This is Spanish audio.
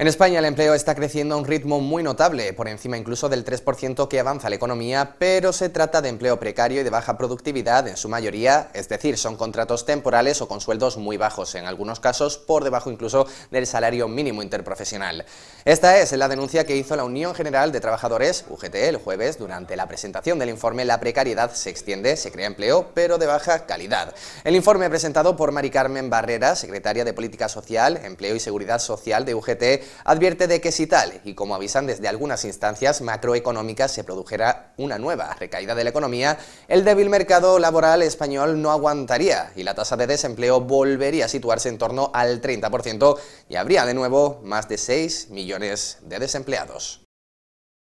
En España el empleo está creciendo a un ritmo muy notable, por encima incluso del 3% que avanza la economía, pero se trata de empleo precario y de baja productividad en su mayoría, es decir, son contratos temporales o con sueldos muy bajos, en algunos casos por debajo incluso del salario mínimo interprofesional. Esta es la denuncia que hizo la Unión General de Trabajadores, UGT, el jueves, durante la presentación del informe La precariedad se extiende, se crea empleo, pero de baja calidad. El informe presentado por Mari Carmen Barrera, secretaria de Política Social, Empleo y Seguridad Social de UGT, advierte de que si tal, y como avisan desde algunas instancias macroeconómicas, se produjera una nueva recaída de la economía, el débil mercado laboral español no aguantaría y la tasa de desempleo volvería a situarse en torno al 30% y habría de nuevo más de 6 millones de desempleados.